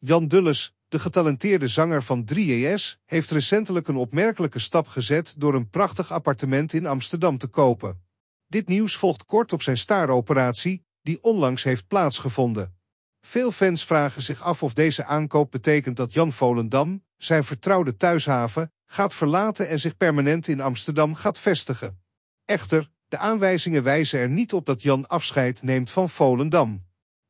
Jan Dulles, de getalenteerde zanger van 3ES, heeft recentelijk een opmerkelijke stap gezet door een prachtig appartement in Amsterdam te kopen. Dit nieuws volgt kort op zijn staaroperatie, die onlangs heeft plaatsgevonden. Veel fans vragen zich af of deze aankoop betekent dat Jan Volendam, zijn vertrouwde thuishaven, gaat verlaten en zich permanent in Amsterdam gaat vestigen. Echter, de aanwijzingen wijzen er niet op dat Jan afscheid neemt van Volendam.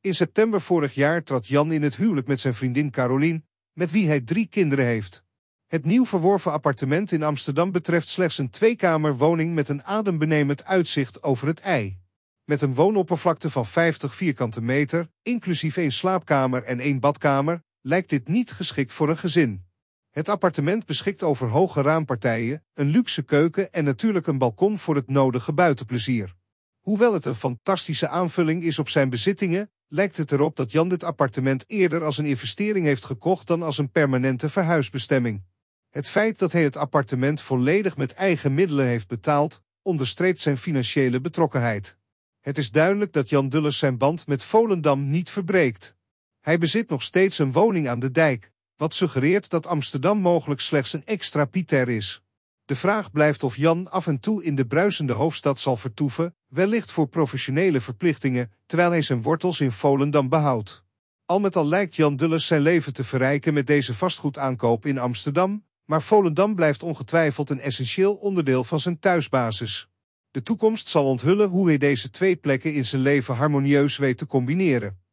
In september vorig jaar trad Jan in het huwelijk met zijn vriendin Caroline, met wie hij drie kinderen heeft. Het nieuw verworven appartement in Amsterdam betreft slechts een tweekamerwoning met een adembenemend uitzicht over het ei. Met een woonoppervlakte van 50 vierkante meter, inclusief één slaapkamer en één badkamer, lijkt dit niet geschikt voor een gezin. Het appartement beschikt over hoge raampartijen, een luxe keuken en natuurlijk een balkon voor het nodige buitenplezier. Hoewel het een fantastische aanvulling is op zijn bezittingen, lijkt het erop dat Jan dit appartement eerder als een investering heeft gekocht dan als een permanente verhuisbestemming. Het feit dat hij het appartement volledig met eigen middelen heeft betaald, onderstreept zijn financiële betrokkenheid. Het is duidelijk dat Jan Dulles zijn band met Volendam niet verbreekt. Hij bezit nog steeds een woning aan de dijk, wat suggereert dat Amsterdam mogelijk slechts een extra Pieter is. De vraag blijft of Jan af en toe in de bruisende hoofdstad zal vertoeven, Wellicht voor professionele verplichtingen, terwijl hij zijn wortels in Volendam behoudt. Al met al lijkt Jan Dulles zijn leven te verrijken met deze vastgoedaankoop in Amsterdam, maar Volendam blijft ongetwijfeld een essentieel onderdeel van zijn thuisbasis. De toekomst zal onthullen hoe hij deze twee plekken in zijn leven harmonieus weet te combineren.